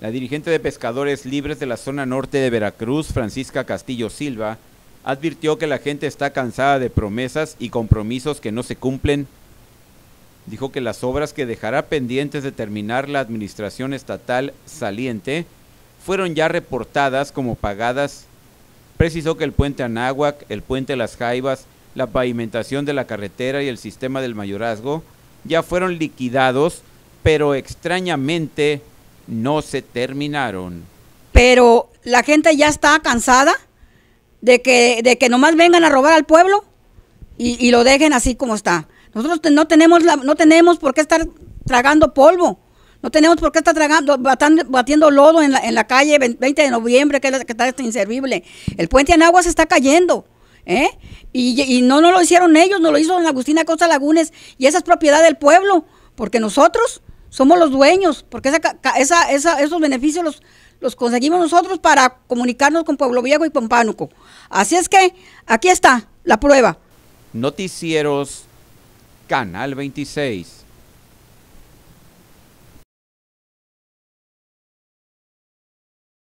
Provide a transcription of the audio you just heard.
La dirigente de pescadores libres de la zona norte de Veracruz, Francisca Castillo Silva, advirtió que la gente está cansada de promesas y compromisos que no se cumplen. Dijo que las obras que dejará pendientes de terminar la administración estatal saliente fueron ya reportadas como pagadas. Precisó que el puente Anáhuac, el puente Las Jaivas, la pavimentación de la carretera y el sistema del mayorazgo ya fueron liquidados, pero extrañamente no se terminaron. Pero la gente ya está cansada de que, de que nomás vengan a robar al pueblo y, lo dejen así como está. Nosotros no tenemos, no tenemos por qué estar tragando polvo. No tenemos por qué estar tragando, batiendo, lodo en la, en la, calle 20 de noviembre, que, que está este inservible. El puente en agua se está cayendo. ¿eh? Y, no, no lo hicieron ellos, no lo hizo agustina costa costa Lagunes y esa es propiedad del pueblo, porque nosotros somos los dueños, porque esa, esos beneficios los, los conseguimos nosotros para comunicarnos con Pueblo Viejo y con Así es que aquí está la prueba. Noticieros, Canal 26.